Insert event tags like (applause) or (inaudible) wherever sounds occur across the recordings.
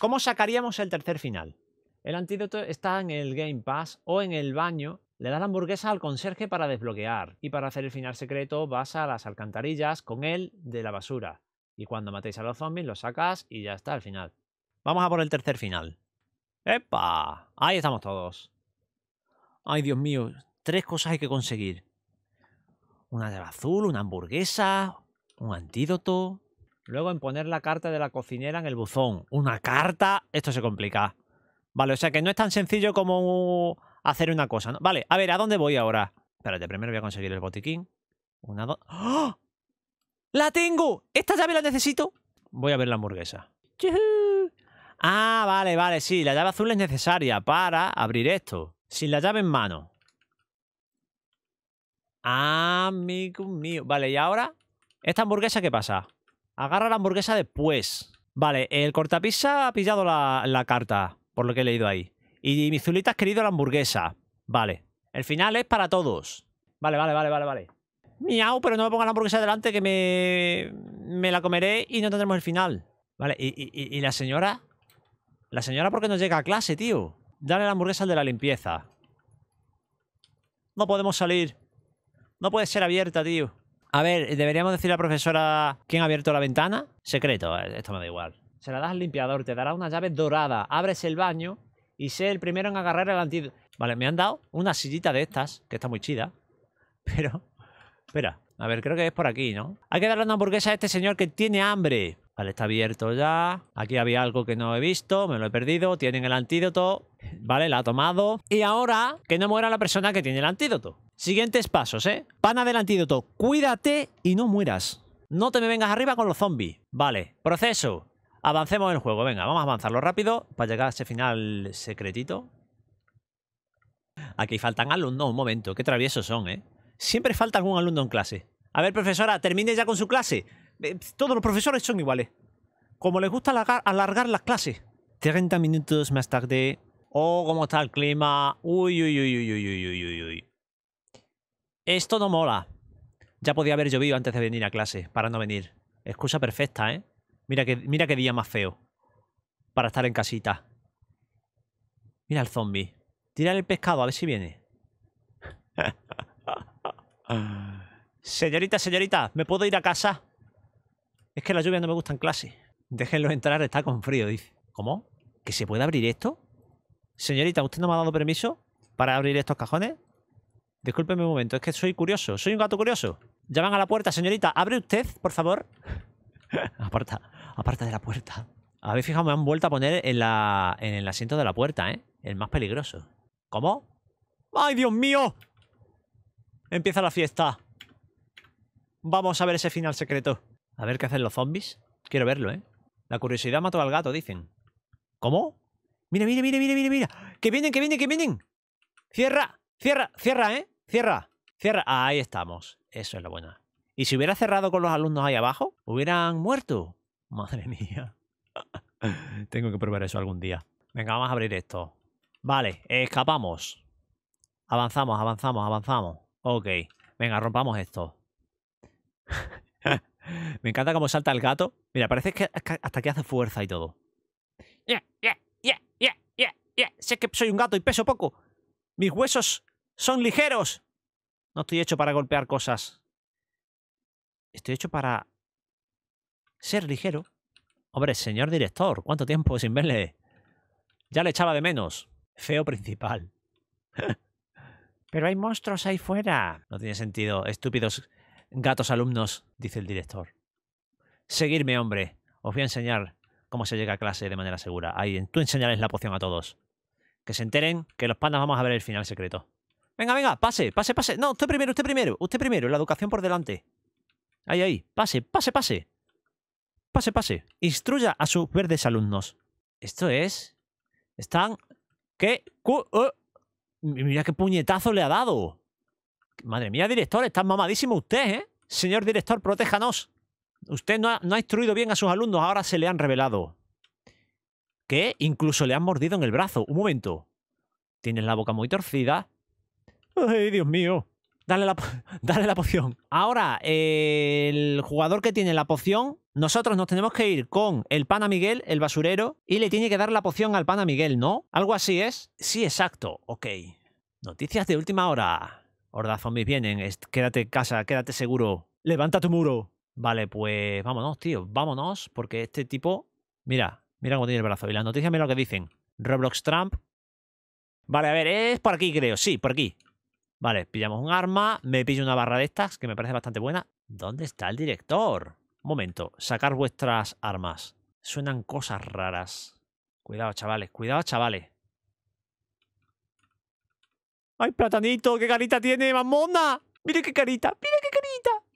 ¿Cómo sacaríamos el tercer final? El antídoto está en el Game Pass o en el baño. Le das la hamburguesa al conserje para desbloquear y para hacer el final secreto vas a las alcantarillas con él de la basura. Y cuando matéis a los zombies los sacas y ya está el final. Vamos a por el tercer final. ¡Epa! Ahí estamos todos. Ay, Dios mío, tres cosas hay que conseguir. Una de azul, una hamburguesa, un antídoto Luego en poner la carta de la cocinera en el buzón. Una carta, esto se complica. Vale, o sea que no es tan sencillo como hacer una cosa, ¿no? Vale, a ver, ¿a dónde voy ahora? Espérate, primero voy a conseguir el botiquín. Una, dos... ¡Oh! ¡La tengo! ¿Esta llave la necesito? Voy a ver la hamburguesa. Ah, vale, vale, sí, la llave azul es necesaria para abrir esto. Sin la llave en mano. Ah, Amigo mío. Vale, ¿y ahora? ¿Esta hamburguesa qué pasa? Agarra la hamburguesa después. Vale, el cortapisa ha pillado la, carta, por lo que he leído ahí. Y mi zulita has querido la hamburguesa. Vale. El final es para todos. Vale, vale, vale, vale, vale. Miau, pero no me pongas la hamburguesa delante que me, la comeré y no tendremos el final. Vale, ¿Y, la señora? La señora, ¿por qué no llega a clase, tío? Dale la hamburguesa de la limpieza. No podemos salir. No puede ser abierta, tío. A ver, deberíamos decir a la profesora quién ha abierto la ventana. Secreto, esto me da igual. Se la das al limpiador, te dará una llave dorada. Abres el baño y sé el primero en agarrar el antídoto. Vale, me han dado una sillita de estas, que está muy chida. (laughs) Pero, espera, a ver, creo que es por aquí, ¿no? Hay que darle una hamburguesa a este señor que tiene hambre. Vale, está abierto ya. Aquí había algo que no he visto, me lo he perdido. Tienen el antídoto. Vale, la ha tomado. Y ahora, que no muera la persona que tiene el antídoto. Siguientes pasos, ¿eh? Pan del antídoto. Cuídate y no mueras. No te me vengas arriba con los zombies. Vale, proceso. Avancemos en el juego. Venga, vamos a avanzarlo rápido para llegar a ese final secretito. Aquí faltan alumnos. Un momento, qué traviesos son, ¿eh? Siempre falta algún alumno en clase. A ver, profesora, termine ya con su clase. Eh, todos los profesores son iguales. Como les gusta alargar, las clases. 30 minutos más tarde. Oh, cómo está el clima. Uy, uy, uy, uy, uy, uy, uy, uy. Esto no mola. Ya podía haber llovido antes de venir a clase, para no venir. Excusa perfecta, ¿eh? Mira mira qué día más feo. Para estar en casita. Mira al zombie. Tirar el pescado, a ver si viene. (laughs) señorita, señorita, ¿me puedo ir a casa? Es que la lluvia no me gusta en clase. Déjenlo entrar, está con frío, dice. ¿Cómo? ¿Que se puede abrir esto? Señorita, ¿usted no me ha dado permiso para abrir estos cajones? Discúlpeme un momento, es que soy curioso. Soy un gato curioso. Llaman a la puerta, señorita. ¿Abre usted, por favor? (laughs) aparta, aparta de la puerta. Habéis fijado, me han vuelto a poner en, la, en el asiento de la puerta, ¿eh? El más peligroso. ¿Cómo? ¡Ay, Dios mío! Empieza la fiesta. Vamos a ver ese final secreto. A ver qué hacen los zombies. Quiero verlo, ¿eh? La curiosidad mató al gato, dicen. ¿Cómo? Mira, mira, mira, mira, mira, mira. ¡Que vienen, que vienen, que vienen! ¡Cierra! Cierra, cierra, ¿eh? Cierra, cierra. Ahí estamos. Eso es lo bueno. Y si hubiera cerrado con los alumnos ahí abajo, hubieran muerto. (laughs) Madre mía. (laughs) Tengo que probar eso algún día. Venga, vamos a abrir esto. Vale, escapamos. Avanzamos, avanzamos, avanzamos. Ok. Venga, rompamos esto. (laughs) Me encanta cómo salta el gato. Mira, parece que hasta que hace fuerza y todo. Yeah, yeah, yeah, yeah, yeah, Sé que soy un gato y peso poco. Mis huesos son ligeros. No estoy hecho para golpear cosas. Estoy hecho para ser ligero. Hombre, señor director, ¿cuánto tiempo sin verle? Ya le echaba de menos. Feo principal. (laughs) Pero hay monstruos ahí fuera. No tiene sentido. Estúpidos gatos alumnos, dice el director. Seguirme, hombre. Os voy a enseñar cómo se llega a clase de manera segura. Ahí, tú enseñales la poción a todos. Que se enteren que los pandas vamos a ver el final secreto. Venga, venga, pase, pase, pase. No, usted primero, usted primero, usted primero, la educación por delante. Ahí, ahí, pase, pase, pase. Pase, pase. Instruya a sus verdes alumnos. Esto es... Están... ¿Qué? Eh. Mira qué puñetazo le ha dado. Madre mía, director, está mamadísimo usted, ¿eh? Señor director, protéjanos. Usted no ha, instruido bien a sus alumnos, ahora se le han revelado. que Incluso le han mordido en el brazo. Un momento. Tienes la boca muy torcida, Ay, Dios mío. Dale la, (laughs) dale la poción. Ahora, el jugador que tiene la poción, nosotros nos tenemos que ir con el pana Miguel, el basurero, y le tiene que dar la poción al pana Miguel, ¿no? Algo así es. Sí, exacto. Ok. Noticias de última hora. Horda zombies vienen. Quédate en casa, quédate seguro. Levanta tu muro. Vale, pues vámonos, tío. Vámonos, porque este tipo. Mira, mira cómo tiene el brazo. Y las noticias, mira lo que dicen. Roblox Trump. Vale, a ver, es por aquí, creo. Sí, por aquí. Vale, pillamos un arma, me pillo una barra de estas, que me parece bastante buena. ¿Dónde está el director? momento, sacar vuestras armas. Suenan cosas raras. Cuidado, chavales, cuidado, chavales. ¡Ay, platanito! ¡Qué carita tiene, mamona! ¡Mira qué carita! ¡Mira qué carita!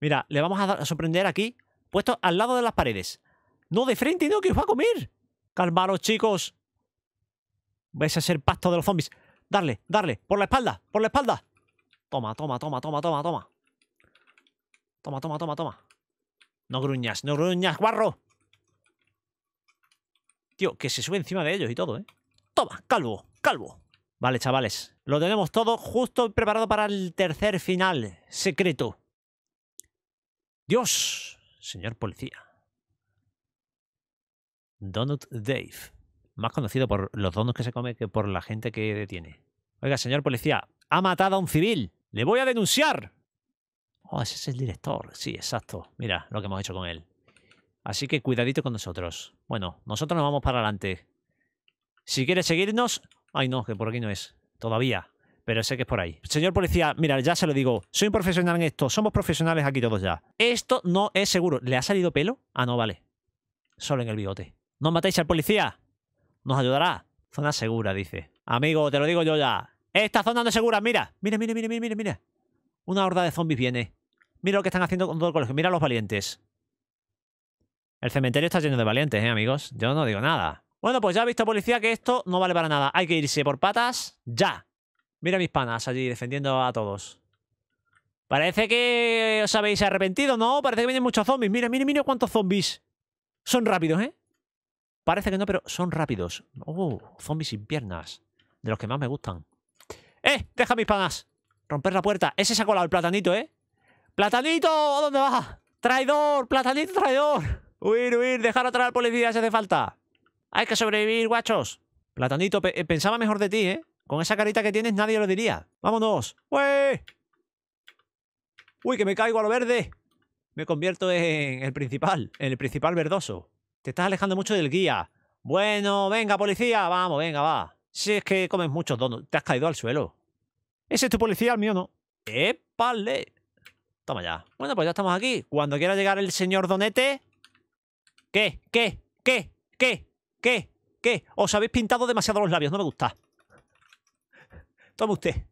Mira, le vamos a, sorprender aquí, puesto al lado de las paredes. ¡No, de frente, no, que os va a comer! ¡Calmaros, chicos! Vais a ser pasto de los zombies. Darle, darle. Por la espalda, por la espalda. Toma, toma, toma, toma, toma, toma. Toma, toma, toma, toma. No gruñas, no gruñas, guarro. Tío, que se sube encima de ellos y todo, ¿eh? Toma, calvo, calvo. Vale, chavales. Lo tenemos todo justo preparado para el tercer final. Secreto. Dios, señor policía. Donut Dave más conocido por los donos que se come que por la gente que detiene. Oiga, señor policía, ha matado a un civil. Le voy a denunciar. Oh, ese es el director. Sí, exacto. Mira lo que hemos hecho con él. Así que cuidadito con nosotros. Bueno, nosotros nos vamos para adelante. Si quiere seguirnos... Ay, no, que por aquí no es. Todavía. Pero sé que es por ahí. Señor policía, mira, ya se lo digo. Soy un profesional en esto. Somos profesionales aquí todos ya. Esto no es seguro. ¿Le ha salido pelo? Ah, no, vale. Solo en el bigote. ¡No matéis al policía! nos ayudará. Zona segura, dice. Amigo, te lo digo yo ya. Esta zona no es segura, mira. Mira, mira, mira, mira, mira, Una horda de zombies viene. Mira lo que están haciendo con todo el colegio. Mira los valientes. El cementerio está lleno de valientes, ¿eh, amigos? Yo no digo nada. Bueno, pues ya ha visto policía que esto no vale para nada. Hay que irse por patas ya. Mira mis panas allí defendiendo a todos. Parece que os habéis arrepentido, ¿no? Parece que vienen muchos zombies. Mira, mira, mira cuántos zombies. Son rápidos, ¿eh? Parece que no, pero son rápidos. Oh, zombies sin piernas. De los que más me gustan. ¡Eh! ¡Deja mis panas! Romper la puerta. Ese se ha colado el platanito, ¿eh? ¡Platanito! ¿A ¿Dónde vas? ¡Traidor! ¡Platanito, traidor! ¡Huir, huir! ¡Dejar atrás al policía si hace falta! ¡Hay que sobrevivir, guachos! Platanito, eh, pensaba mejor de ti, ¿eh? Con esa carita que tienes nadie lo diría. ¡Vámonos! ¡Uy! ¡Uy, que me caigo a lo verde! Me convierto en el principal, en el principal verdoso. Te estás alejando mucho del guía. Bueno, venga, policía. Vamos, venga, va. Si es que comes mucho. donos. Te has caído al suelo. Ese es tu policía, el mío no. ¡Épale! Toma ya. Bueno, pues ya estamos aquí. Cuando quiera llegar el señor Donete... ¿Qué? ¿Qué? ¿Qué? ¿Qué? ¿Qué? ¿Qué? Os habéis pintado demasiado los labios. No me gusta. Tome usted.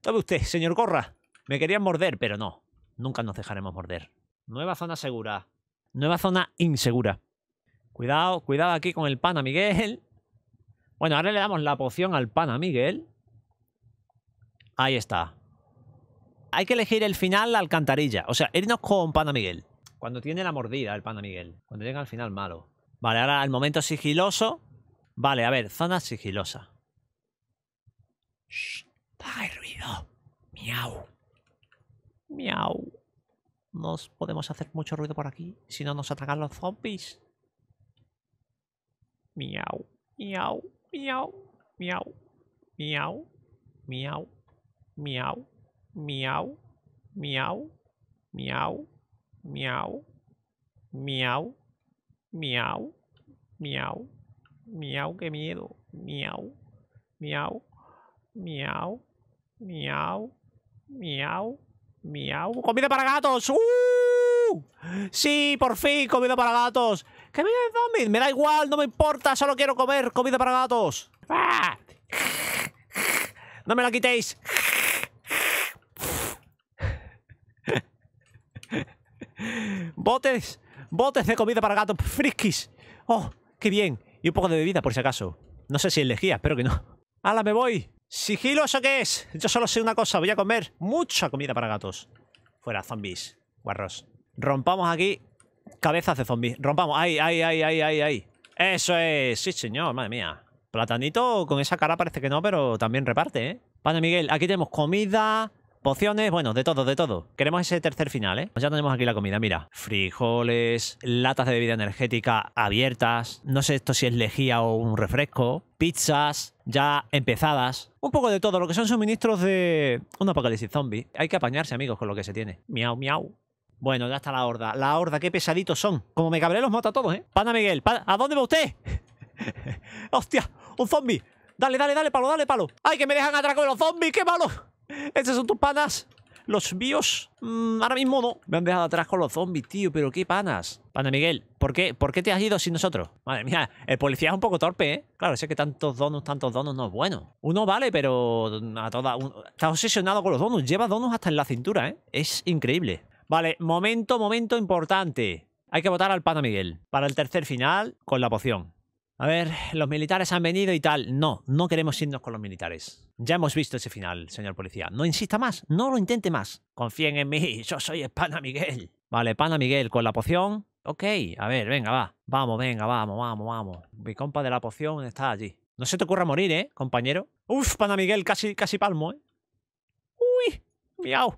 Tome usted, señor Gorra. Me querían morder, pero no. Nunca nos dejaremos morder. Nueva zona segura. Nueva zona insegura. Cuidado, cuidado aquí con el pana Miguel. (laughs) Bueno, ahora le damos la poción al pana Miguel. Ahí está. Hay que elegir el final la alcantarilla. O sea, irnos con pana Miguel. Cuando tiene la mordida el pana Miguel. Cuando llega al final malo. Vale, ahora el momento sigiloso. Vale, a ver, zona sigilosa. Shh, hay ruido. Miau. Miau. No podemos hacer mucho ruido por aquí, si no nos atacan los zombies. Miau, miau, miau, miau, miau, miau, miau, miau, miau, miau, miau, miau, miau, miau, miau, qué miedo, miau, miau, miau, miau, miau, miau, comida para gatos, Sí, por fin, comida para gatos. ¡Que viene zombie! Me da igual, no me importa, solo quiero comer comida para gatos. ¡Ah! No me la quitéis. Botes, botes de comida para gatos, friskis. ¡Oh, qué bien! Y un poco de bebida, por si acaso. No sé si elegía, espero que no. ¡Hala, me voy! ¿Sigilo eso qué es? Yo solo sé una cosa, voy a comer mucha comida para gatos. Fuera, zombies, guarros. Rompamos aquí cabezas de zombies. Rompamos. Ahí, ahí, ahí, ahí, ahí, Eso es. Sí, señor. Madre mía. Platanito con esa cara parece que no, pero también reparte, ¿eh? Pane Miguel, aquí tenemos comida, pociones, bueno, de todo, de todo. Queremos ese tercer final, ¿eh? Ya tenemos aquí la comida, mira. Frijoles, latas de bebida energética abiertas. No sé esto si es lejía o un refresco. Pizzas ya empezadas. Un poco de todo, lo que son suministros de un apocalipsis zombie. Hay que apañarse, amigos, con lo que se tiene. Miau, miau. Bueno, ya está la horda. La horda, qué pesaditos son. Como me cabré los mata a todos, ¿eh? Pana Miguel, ¿a dónde va usted? (laughs) ¡Hostia! ¡Un zombie! Dale, dale, dale, palo, dale, palo. ¡Ay, que me dejan atrás con los zombies! ¡Qué malo! Estos son tus panas. Los míos. Mm, ahora mismo no. Me han dejado atrás con los zombies, tío, pero qué panas. Pana Miguel, ¿por qué, ¿por qué te has ido sin nosotros? Madre mía, el policía es un poco torpe, ¿eh? Claro, sé que tantos donos, tantos donos no es bueno. Uno vale, pero a toda... Estás obsesionado con los donos, lleva donos hasta en la cintura, ¿eh? Es increíble. Vale, momento, momento importante. Hay que votar al Pana Miguel para el tercer final con la poción. A ver, los militares han venido y tal. No, no queremos irnos con los militares. Ya hemos visto ese final, señor policía. No insista más, no lo intente más. Confíen en mí, (laughs) yo soy el Pana Miguel. Vale, Pana Miguel con la poción. Ok, a ver, venga, va. Vamos, venga, vamos, vamos, vamos. Mi compa de la poción está allí. No se te ocurra morir, ¿eh, compañero? Uf, Pana Miguel, casi, casi palmo, ¿eh? Uy, miau.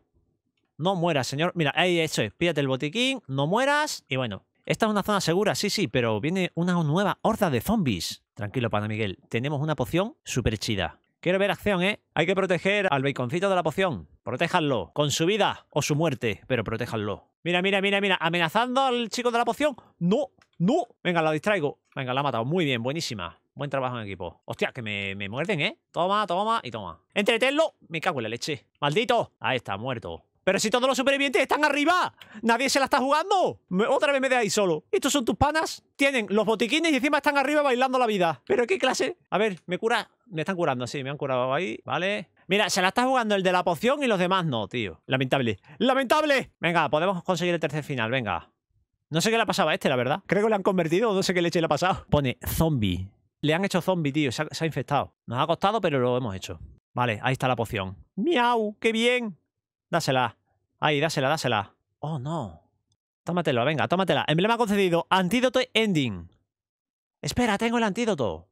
No mueras, señor. Mira, ahí eso es. Pídate el botiquín, no mueras. Y bueno, esta es una zona segura, sí, sí, pero viene una nueva horda de zombies. Tranquilo, pana Miguel. Tenemos una poción súper chida. Quiero ver acción, ¿eh? Hay que proteger al baconcito de la poción. Protéjanlo. Con su vida o su muerte, pero protéjanlo. Mira, mira, mira, mira. ¿Amenazando al chico de la poción? ¡No! ¡No! Venga, la distraigo. Venga, la ha matado. Muy bien, buenísima. Buen trabajo en equipo. Hostia, que me, me muerden, ¿eh? Toma, toma y toma. Entretenlo. Me cago en la leche. ¡Maldito! Ahí está, muerto. Pero si todos los supervivientes están arriba, nadie se la está jugando. otra vez me de ahí solo. Estos son tus panas. Tienen los botiquines y encima están arriba bailando la vida. Pero qué clase. A ver, me cura. Me están curando, sí, me han curado ahí. Vale. Mira, se la está jugando el de la poción y los demás no, tío. Lamentable. ¡Lamentable! Venga, podemos conseguir el tercer final, venga. No sé qué le ha pasado a este, la verdad. Creo que le han convertido no sé qué leche le ha pasado. Pone zombie. Le han hecho zombie, tío. Se se ha infectado. Nos ha costado, pero lo hemos hecho. Vale, ahí está la poción. ¡Miau! ¡Qué bien! Dásela. Ahí, dásela, dásela. Oh, no. ¡Tómatela, venga, tómatela. Emblema concedido. Antídoto ending. Espera, tengo el antídoto.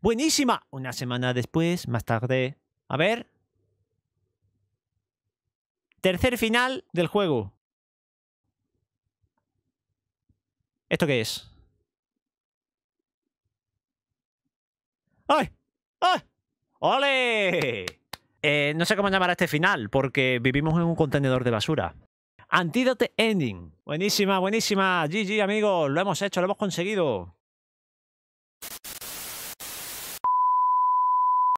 Buenísima. Una semana después, más tarde. A ver. Tercer final del juego. ¿Esto qué es? ¡Ay! ¡Ay! ¡Ole! Eh, no sé cómo llamar a este final, porque vivimos en un contenedor de basura. Antídote Ending. Buenísima, buenísima. GG, amigos. Lo hemos hecho, lo hemos conseguido.